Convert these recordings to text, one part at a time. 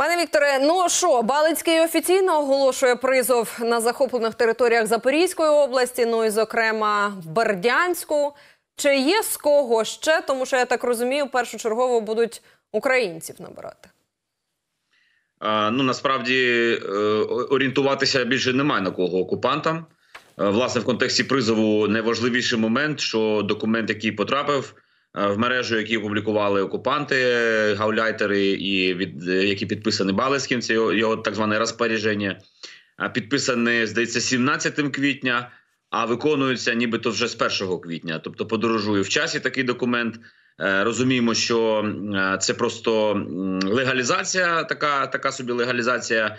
Пане Вікторе, ну що, Балицький офіційно оголошує призов на захоплених територіях Запорізької області, ну і зокрема Бердянську. Чи є з кого ще? Тому що я так розумію, першочергово будуть українців набирати. ну насправді е, орієнтуватися більше немає на кого окупантам. Е, власне, в контексті призову найважливіший момент, що документ, який потрапив. Е, в мережу, які опублікували окупанти, гауляйтери, і від які підписані Балескін, це його, його так зване розпорядження, е, підписане здається 17 квітня. А виконуються нібито вже з 1 квітня, тобто подорожує в часі такий документ. Е, розуміємо, що це просто легалізація, така така собі легалізація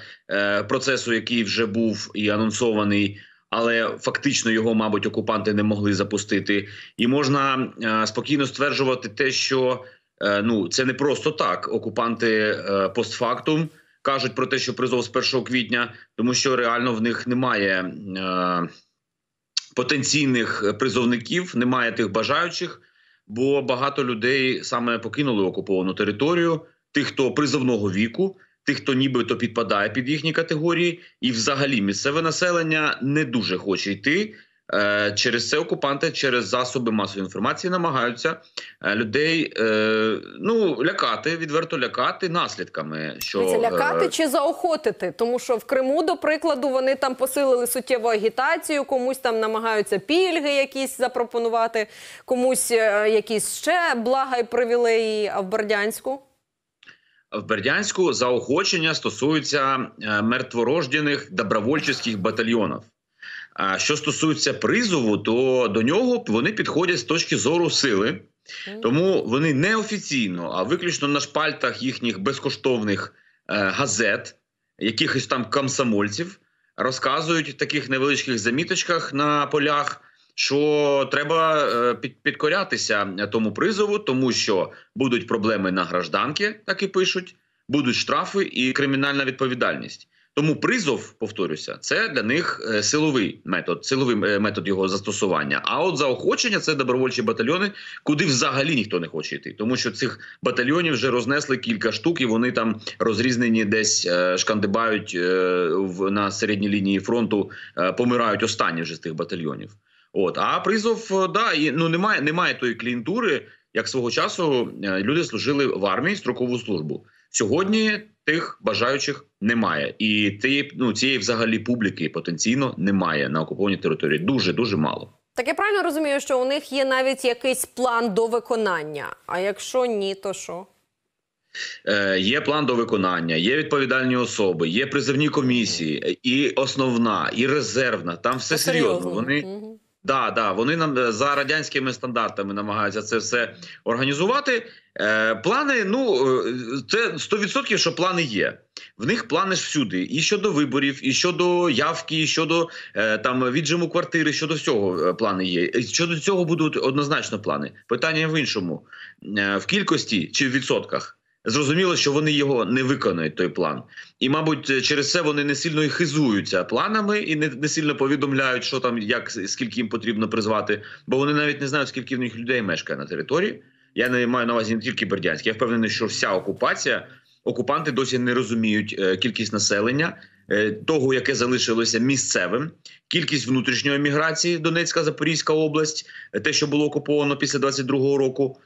процесу, який вже був і анонсований але фактично його, мабуть, окупанти не могли запустити. І можна е, спокійно стверджувати те, що е, ну це не просто так. Окупанти е, постфактум кажуть про те, що призов з 1 квітня, тому що реально в них немає потенційних призовників, немає тих бажаючих. Бо багато людей саме покинули окуповану територію, тих, хто призовного віку, тих, хто нібито підпадає під їхні категорії, і взагалі місцеве населення не дуже хоче йти. Е, через це окупанти, через засоби масової інформації намагаються е, людей е, ну лякати, відверто лякати наслідками. Що це лякати чи заохотити, тому що в Криму, до прикладу, вони там посилили суттєву агітацію, комусь там намагаються пільги якісь запропонувати, комусь якісь ще блага і привілеї а в Бердянську в Бердянську заохочення стосується е, мертворождених добровольчих батальйонів. А що стосується призову, то до нього вони підходять з точки зору сили, тому вони не офіційно, а виключно на шпальтах їхніх безкоштовних е, газет, якихось там комсомольців, розказують в таких невеличких заміточках на полях що треба е, підкорятися тому призову, тому що будуть проблеми на гражданки, так і пишуть, будуть штрафи і кримінальна відповідальність. Тому призов, повторюся, це для них е, силовий метод, силовий е, метод його застосування. А от заохочення це добровольчі батальйони, куди взагалі ніхто не хоче йти, тому що цих батальйонів вже рознесли кілька штук, і вони там розрізнені, десь шкандибають на середній лінії фронту, помирають останні вже з тих батальйонів. От а призов е, да і ну немає, немає тої клієнтури, як свого часу е, люди служили в армії строкову службу. Сьогодні тих бажаючих немає, і цієї ну цієї взагалі публіки потенційно немає на окупованій території. Дуже дуже мало. Так я правильно розумію, що у них є навіть якийсь план до виконання. А якщо ні, то що? Е, Є план до виконання, є відповідальні особи, є призивні комісії, і основна, і резервна. Там все серйозно. серйозно. Вони угу. Да, да, вони нам е, за радянськими стандартами намагаються це все організувати. Е, Плани, ну е, це 100% що плани є. В них плани ж всюди. І щодо виборів, і щодо явки, і щодо е, там віджиму квартири, щодо всього е, плани є. І щодо цього будуть однозначно плани. Питання в іншому: е, в кількості чи в відсотках. Зрозуміло, що вони його не виконають, той план, і мабуть, через це вони не сильно і хизуються планами і не не сильно повідомляють, що там, як скільки їм потрібно призвати, бо вони навіть не знають, скільки в них людей мешкає на території. Я не маю на увазі не тільки Бердянськ. Я впевнений, що вся окупація окупанти досі не розуміють е, кількість населення Е, того, яке залишилося місцевим, кількість внутрішньої міграції Донецька, Запорізька область, е, те, що було окуповано після 22-го року,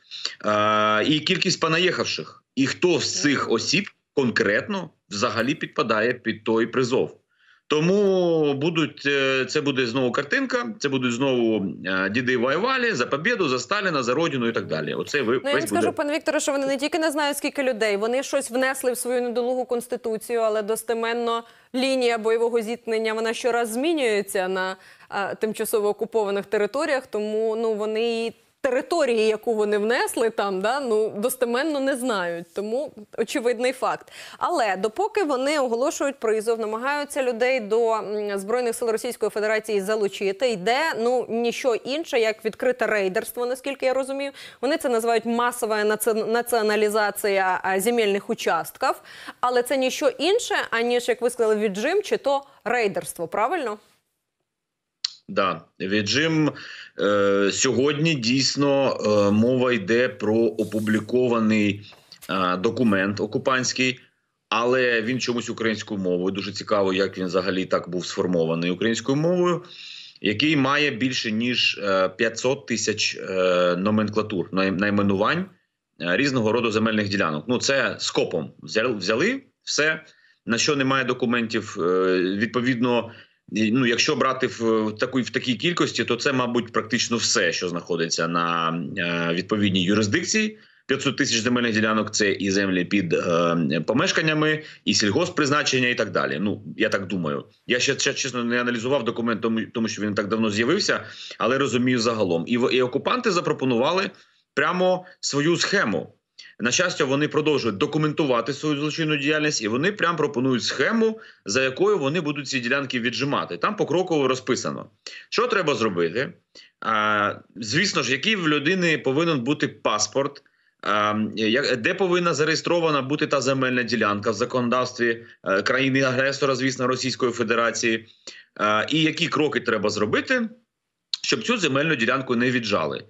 е, і кількість панаєхавших, І хто з цих осіб конкретно взагалі підпадає під той призов? Тому будуть е, це буде знову картинка, це будуть знову е, діди воювали за побіду, за Сталіна, за родину і так далі. Оце ви ну, я вам скажу, пане Вікторе, що вони не тільки не знають, скільки людей вони щось внесли в свою недолугу конституцію, але достеменно лінія бойового зіткнення вона щораз змінюється на а, е, тимчасово окупованих територіях. Тому ну вони території, яку вони внесли там, да ну достеменно не знають, тому очевидний факт. Але допоки вони оголошують про ізов, намагаються людей до збройних сил Російської Федерації залучити, йде ну ніщо інше, як відкрите рейдерство, наскільки я розумію. Вони це називають масова націоналізація земельних участків, але це ніщо інше аніж як ви сказали, віджим чи то рейдерство, правильно? Да, віджим е, сьогодні дійсно е, мова йде про опублікований е, документ окупантський, але він чомусь українською мовою. Дуже цікаво, як він взагалі так був сформований українською мовою, який має більше ніж 500 е, тисяч е, номенклатур найменувань е, різного роду земельних ділянок. Ну це скопом взяли, взяли все. На що немає документів, е, відповідно ну, якщо брати в такій в такій кількості, то це, мабуть, практично все, що знаходиться на е, відповідній юрисдикції. 500 тисяч земельних ділянок це і землі під е, помешканнями, і сільгосппризначення, і так далі. Ну я так думаю. Я ще, ще чесно не аналізував документ, тому, тому що він так давно з'явився, але розумію загалом. І і окупанти запропонували прямо свою схему на щастя, вони продовжують документувати свою злочинну діяльність, і вони прям пропонують схему, за якою вони будуть ці ділянки віджимати. Там покроково розписано, що треба зробити. Звісно ж, який в людини повинен бути паспорт. Де повинна зареєстрована бути та земельна ділянка в законодавстві е, країни-агресора, звісно, Російської Федерації, і які кроки треба зробити, щоб цю земельну ділянку не віджали?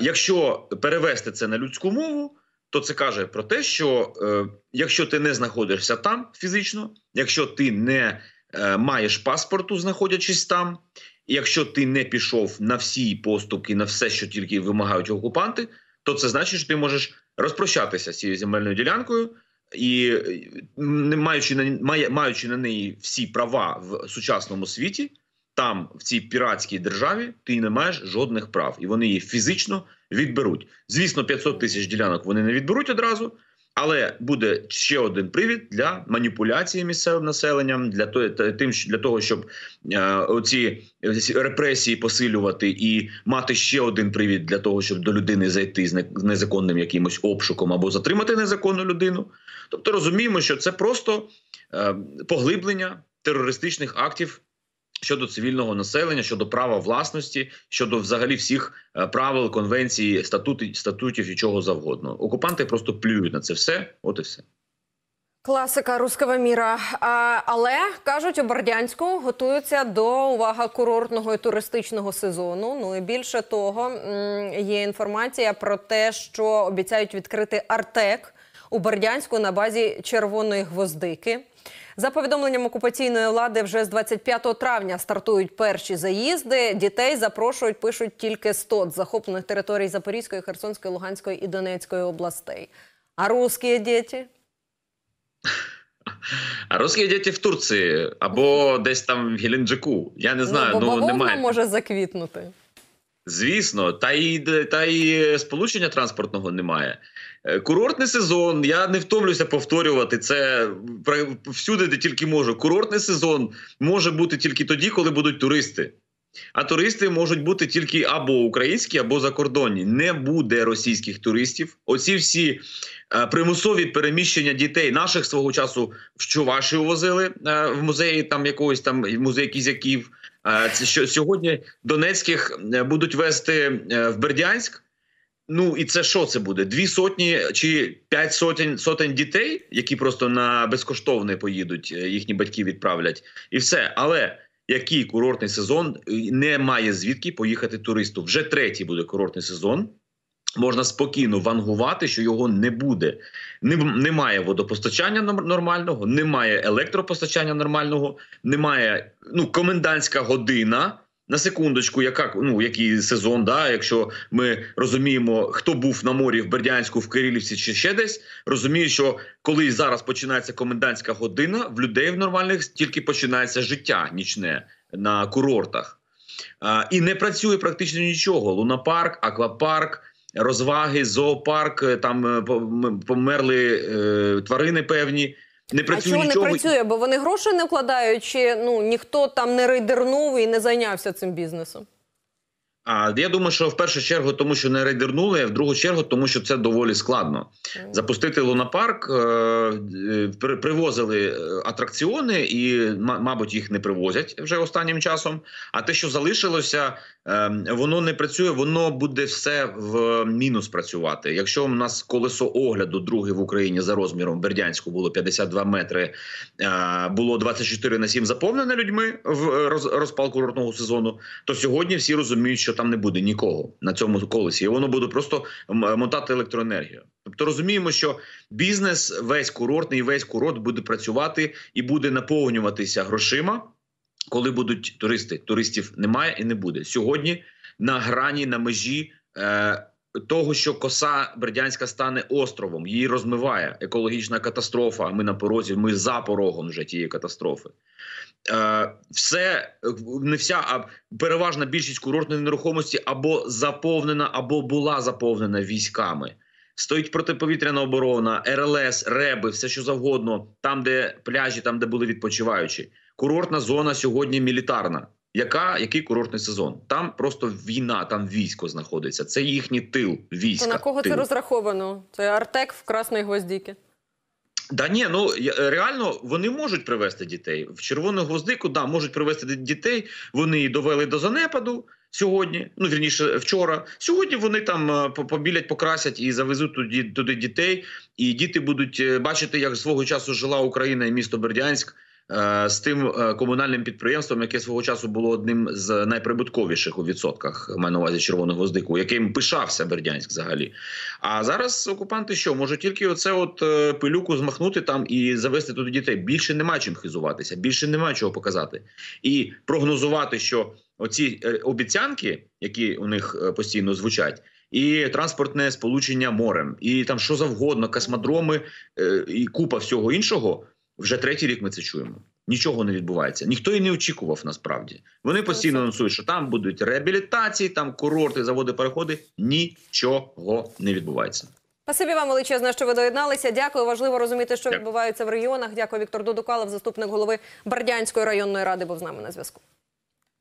Якщо перевести це на людську мову, то це каже про те, що е, якщо ти не знаходишся там фізично, якщо ти не е, маєш паспорту, знаходячись там, якщо ти не пішов на всі поступки, на все, що тільки вимагають окупанти, то це значить, що ти можеш розпрощатися з цією земельною ділянкою. І е, не маючи на маючи на неї всі права в сучасному світі, там, в цій піратській державі, ти не маєш жодних прав, і вони її фізично відберуть. Звісно, 500 тисяч ділянок вони не відберуть одразу, але буде ще один привід для маніпуляції місцевим населенням, для тим, для того, щоб е, оці репресії посилювати і мати ще один привід для того, щоб до людини зайти з незаконним якимось обшуком або затримати незаконну людину. Тобто розуміємо, що це просто е, поглиблення терористичних актів щодо цивільного населення, щодо права власності, щодо взагалі всіх е, правил конвенції, статутів, статутів і чого завгодно. Окупанти просто плюють на це все. От і все. Класика руского міра, а, але кажуть у Бордянську готуються до увага курортного і туристичного сезону. Ну і більше того, є інформація про те, що обіцяють відкрити Артек у Бердянську на базі червоної гвоздики. За повідомленням окупаційної влади, вже з 25 травня стартують перші заїзди. Дітей запрошують, пишуть тільки 100 з захоплених територій Запорізької, Херсонської, Луганської і Донецької областей. А русські діти? А русські діти в Турції або десь там в Геленджику. Я не ну, знаю, ну, ну немає. може заквітнути. Звісно, та і та й е, сполучення транспортного немає. Е, курортний сезон. Я не втомлюся повторювати це всюди, де тільки можу. Курортний сезон може бути тільки тоді, коли будуть туристи. А туристи можуть бути тільки або українські, або закордонні. Не буде російських туристів. Оці всі е, примусові переміщення дітей наших свого часу в Чуваші возили е, в музеї там якогось там музей кізяків. Це що сьогодні Донецьких е, будуть вести е, в Бердянськ. Ну і це що це буде? Дві сотні чи п'ять сотень сотень дітей, які просто на безкоштовне поїдуть, е, їхні батьки відправлять, і все. Але який курортний сезон не має звідки поїхати туристу? Вже третій буде курортний сезон. Можна спокійно вангувати, що його не буде. Немає водопостачання нормального, немає електропостачання нормального, немає ну комендантська година. На секундочку, яка ну який сезон, да, якщо ми розуміємо, хто був на морі в Бердянську, в Кирилівці чи ще десь, розуміє, що коли зараз починається комендантська година, в людей в нормальних тільки починається життя нічне на курортах. А, І не працює практично нічого. Лунапарк, аквапарк розваги, зоопарк. Е, там е, померли е, тварини певні. Не працює а чого нічого. не працює, бо вони гроші не вкладають, чи ну ніхто там не рейдернув і не зайнявся цим бізнесом. А я думаю, що в першу чергу, тому що не рейдернули, а в другу чергу, тому що це доволі складно. Запустити лунапарк, е, привозили атракціони, і мабуть, їх не привозять вже останнім часом. А те, що залишилося, Ем, воно не працює, воно буде все в мінус працювати. Якщо у нас колесо огляду друге в Україні за розміром в Бердянську було 52 метри, е, було 24 на 7 заповнене людьми в е, розпал курортного сезону, то сьогодні всі розуміють, що там не буде нікого на цьому колесі, і воно буде просто е, мотати електроенергію. Тобто розуміємо, що бізнес, весь курортний, весь курорт буде працювати і буде наповнюватися грошима коли будуть туристи. Туристів немає і не буде сьогодні. На грані на межі е, того, що коса Бердянська стане островом, її розмиває екологічна катастрофа. ми на порозі, ми за порогом вже тієї катастрофи. Е, Все не вся, а переважна більшість курортної нерухомості або заповнена, або була заповнена військами. Стоїть протиповітряна оборона, РЛС, реби, все що завгодно, там, де пляжі, там де були відпочиваючі курортна зона сьогодні мілітарна. Яка який курортний сезон? Там просто війна, там військо знаходиться. Це їхній тил. війська. То на кого тил. це розраховано? Це Артек в Красної Гвоздіки. Да ні, ну е, реально вони можуть привезти дітей в червону гвоздику. Да, можуть привезти дітей. Вони довели до занепаду сьогодні. Ну вірніше вчора. Сьогодні вони там е, побілять, покрасять і завезуть туди туди дітей. І діти будуть е, бачити, як свого часу жила Україна і місто Бердянськ. Е, з тим е, комунальним підприємством, яке свого часу було одним з найприбутковіших у відсотках, маю на увазі червоного гвоздику, яким пишався Бердянськ взагалі. А зараз окупанти що можуть тільки оце от е, пилюку змахнути там і завести туди дітей. Більше нема чим хизуватися, більше нема чого показати і прогнозувати, що оці обіцянки, які у них постійно звучать. І транспортне сполучення морем, і там що завгодно, космодроми і купа всього іншого вже третій рік ми це чуємо. Нічого не відбувається, ніхто і не очікував. Насправді вони постійно анонсують, що там будуть реабілітації, там курорти, заводи, переходи. Нічого не відбувається. Спасибі вам величезне, що ви доєдналися. Дякую. Важливо розуміти, що відбувається в регіонах. Дякую, Віктор Додукалов, заступник голови Бердянської районної ради, був з нами на зв'язку.